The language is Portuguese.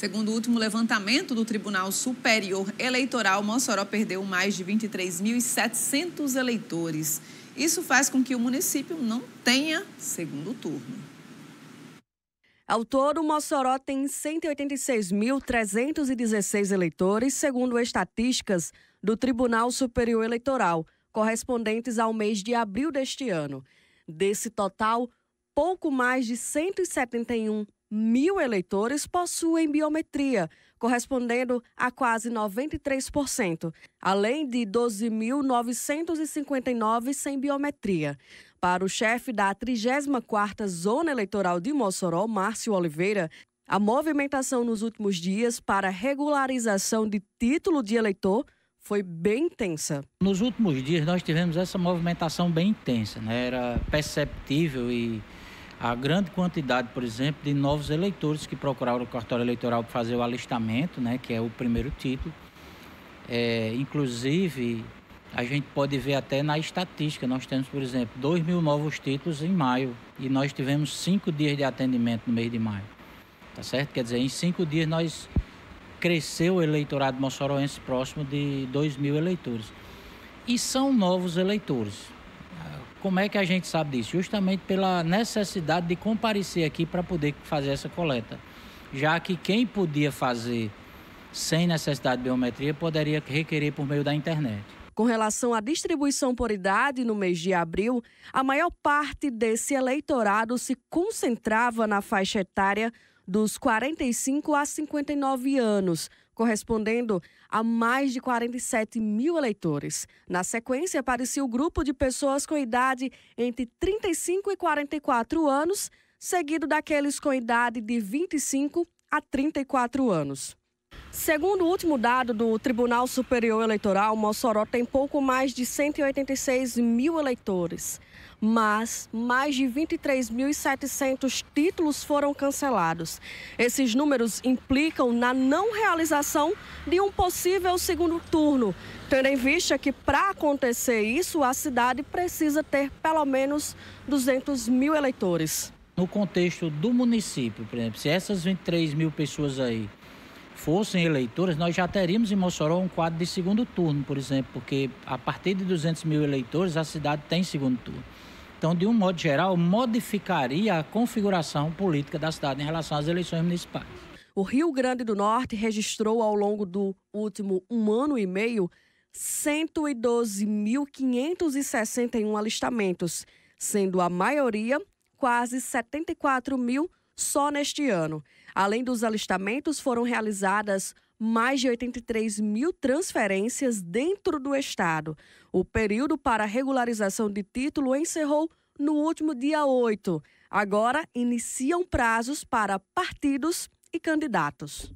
Segundo o último levantamento do Tribunal Superior Eleitoral, Mossoró perdeu mais de 23.700 eleitores. Isso faz com que o município não tenha segundo turno. Ao todo, Mossoró tem 186.316 eleitores, segundo estatísticas do Tribunal Superior Eleitoral, correspondentes ao mês de abril deste ano. Desse total, pouco mais de 171 mil eleitores possuem biometria, correspondendo a quase 93%, além de 12.959 sem biometria. Para o chefe da 34ª Zona Eleitoral de Mossoró, Márcio Oliveira, a movimentação nos últimos dias para regularização de título de eleitor foi bem intensa. Nos últimos dias nós tivemos essa movimentação bem intensa, né? era perceptível e a grande quantidade, por exemplo, de novos eleitores que procuraram o cartório eleitoral para fazer o alistamento, né, que é o primeiro título. É, inclusive, a gente pode ver até na estatística, nós temos, por exemplo, 2 mil novos títulos em maio e nós tivemos cinco dias de atendimento no mês de maio. Tá certo? Quer dizer, em cinco dias nós cresceu o eleitorado moçoroense próximo de 2 mil eleitores. E são novos eleitores. Como é que a gente sabe disso? Justamente pela necessidade de comparecer aqui para poder fazer essa coleta. Já que quem podia fazer sem necessidade de biometria poderia requerer por meio da internet. Com relação à distribuição por idade no mês de abril, a maior parte desse eleitorado se concentrava na faixa etária dos 45 a 59 anos, correspondendo a mais de 47 mil eleitores. Na sequência, aparecia o grupo de pessoas com idade entre 35 e 44 anos, seguido daqueles com idade de 25 a 34 anos. Segundo o último dado do Tribunal Superior Eleitoral, Mossoró tem pouco mais de 186 mil eleitores, mas mais de 23.700 títulos foram cancelados. Esses números implicam na não realização de um possível segundo turno, tendo em vista que, para acontecer isso, a cidade precisa ter pelo menos 200 mil eleitores. No contexto do município, por exemplo, se essas 23 mil pessoas aí fossem eleitoras, nós já teríamos em Mossoró um quadro de segundo turno, por exemplo, porque a partir de 200 mil eleitores a cidade tem segundo turno. Então, de um modo geral, modificaria a configuração política da cidade em relação às eleições municipais. O Rio Grande do Norte registrou ao longo do último um ano e meio 112.561 alistamentos, sendo a maioria, quase 74 mil só neste ano. Além dos alistamentos, foram realizadas mais de 83 mil transferências dentro do Estado. O período para regularização de título encerrou no último dia 8. Agora iniciam prazos para partidos e candidatos.